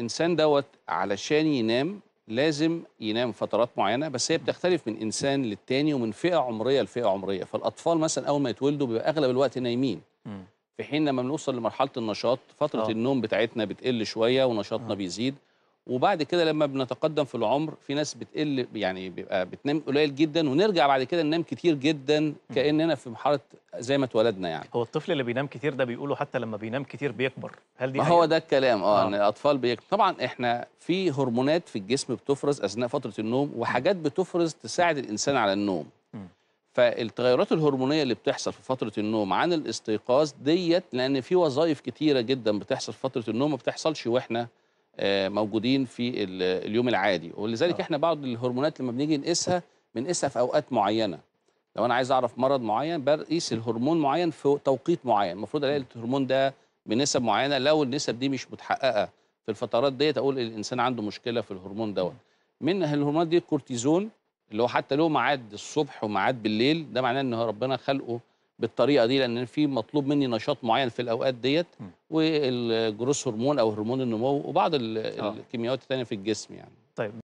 الانسان دوت علشان ينام لازم ينام فترات معينه بس هي بتختلف من انسان للتاني ومن فئه عمريه لفئه عمريه فالاطفال مثلا اول ما يتولدوا بيبقى اغلب الوقت نايمين في حين لما بنوصل لمرحله النشاط فتره أوه. النوم بتاعتنا بتقل شويه ونشاطنا أوه. بيزيد وبعد كده لما بنتقدم في العمر في ناس بتقل يعني بيبقى بتنام قليل جدا ونرجع بعد كده ننام كتير جدا كاننا في مرحله زي ما اتولدنا يعني هو الطفل اللي بينام كتير ده بيقولوا حتى لما بينام كتير بيكبر هل دي ما هو ده الكلام اه،, اه ان الاطفال بيكبر طبعا احنا في هرمونات في الجسم بتفرز اثناء فتره النوم وحاجات بتفرز تساعد الانسان على النوم فالتغيرات الهرمونيه اللي بتحصل في فتره النوم عن الاستيقاظ ديت لان في وظائف كتيره جدا بتحصل في فتره النوم ما بتحصلش واحنا آه، موجودين في اليوم العادي ولذلك آه. احنا بعض الهرمونات لما بنيجي نقيسها بنقيسها في اوقات معينه لو انا عايز اعرف مرض معين بقيس الهرمون معين في توقيت معين المفروض الاقي الهرمون ده بنسب معينه لو النسب دي مش متحققه في الفترات ديت اقول الانسان عنده مشكله في الهرمون دوت من الهرمونات دي الكورتيزون اللي هو حتى له معاد الصبح ومعاد بالليل ده معناه ان ربنا خلقه بالطريقه دي لان في مطلوب مني نشاط معين في الاوقات ديت والجروس هرمون او هرمون النمو وبعض آه. الكيميائيات الثانيه في الجسم يعني طيب